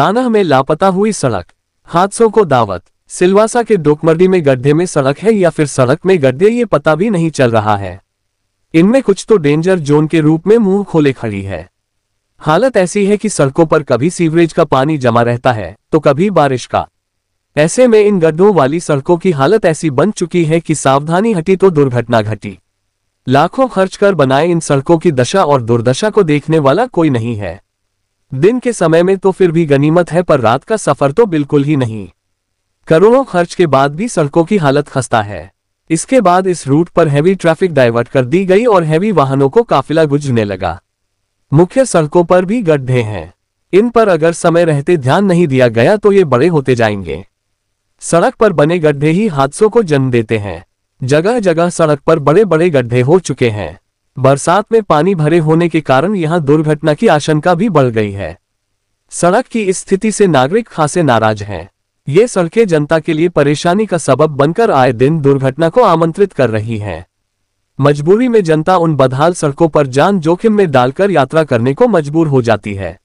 दानह में लापता हुई सड़क हादसों को दावत सिलवासा के डोकमर्डी में गड्ढे में सड़क है या फिर सड़क में गड्ढे ये पता भी नहीं चल रहा है इनमें कुछ तो डेंजर जोन के रूप में मुंह खोले खड़ी है हालत ऐसी है कि सड़कों पर कभी सीवरेज का पानी जमा रहता है तो कभी बारिश का ऐसे में इन गड्ढों वाली सड़कों की हालत ऐसी बन चुकी है कि सावधानी हटी तो दुर्घटना घटी लाखों खर्च कर बनाए इन सड़कों की दशा और दुर्दशा को देखने वाला कोई नहीं है दिन के समय में तो फिर भी गनीमत है पर रात का सफर तो बिल्कुल ही नहीं करोड़ों खर्च के बाद भी सड़कों की हालत खस्ता है इसके बाद इस रूट पर हैवी ट्रैफिक डाइवर्ट कर दी गई और हैवी वाहनों को काफिला गुजरने लगा मुख्य सड़कों पर भी गड्ढे हैं इन पर अगर समय रहते ध्यान नहीं दिया गया तो ये बड़े होते जाएंगे सड़क पर बने गड्ढे ही हादसों को जन्म देते हैं जगह जगह सड़क पर बड़े बड़े गड्ढे हो चुके हैं बरसात में पानी भरे होने के कारण यहां दुर्घटना की आशंका भी बढ़ गई है सड़क की स्थिति से नागरिक खासे नाराज हैं ये सड़कें जनता के लिए परेशानी का सबब बनकर आए दिन दुर्घटना को आमंत्रित कर रही हैं मजबूरी में जनता उन बदहाल सड़कों पर जान जोखिम में डालकर यात्रा करने को मजबूर हो जाती है